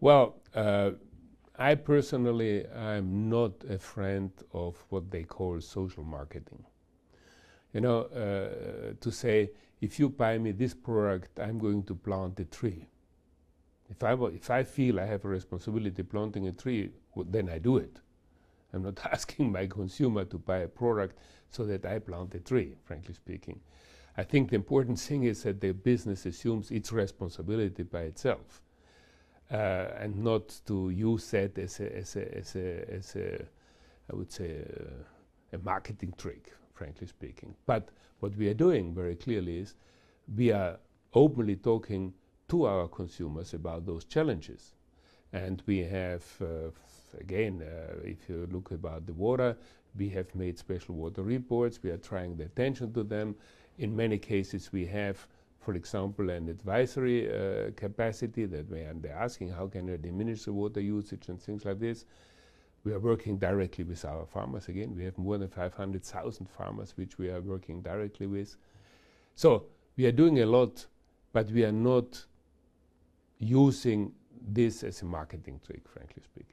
Well, uh, I personally am not a friend of what they call social marketing. You know, uh, to say, if you buy me this product, I'm going to plant a tree. If I, if I feel I have a responsibility planting a tree, then I do it. I'm not asking my consumer to buy a product so that I plant a tree, frankly speaking. I think the important thing is that the business assumes its responsibility by itself uh, and not to use that as a, as a, as a, as a I would say, uh, a marketing trick, frankly speaking. But what we are doing very clearly is we are openly talking to our consumers about those challenges. And we have, uh, again, uh, if you look about the water, we have made special water reports. We are trying the attention to them. In many cases, we have for example, an advisory uh, capacity that we they're asking how can I diminish the water usage and things like this, we are working directly with our farmers again. We have more than 500,000 farmers which we are working directly with. So we are doing a lot, but we are not using this as a marketing trick, frankly speaking.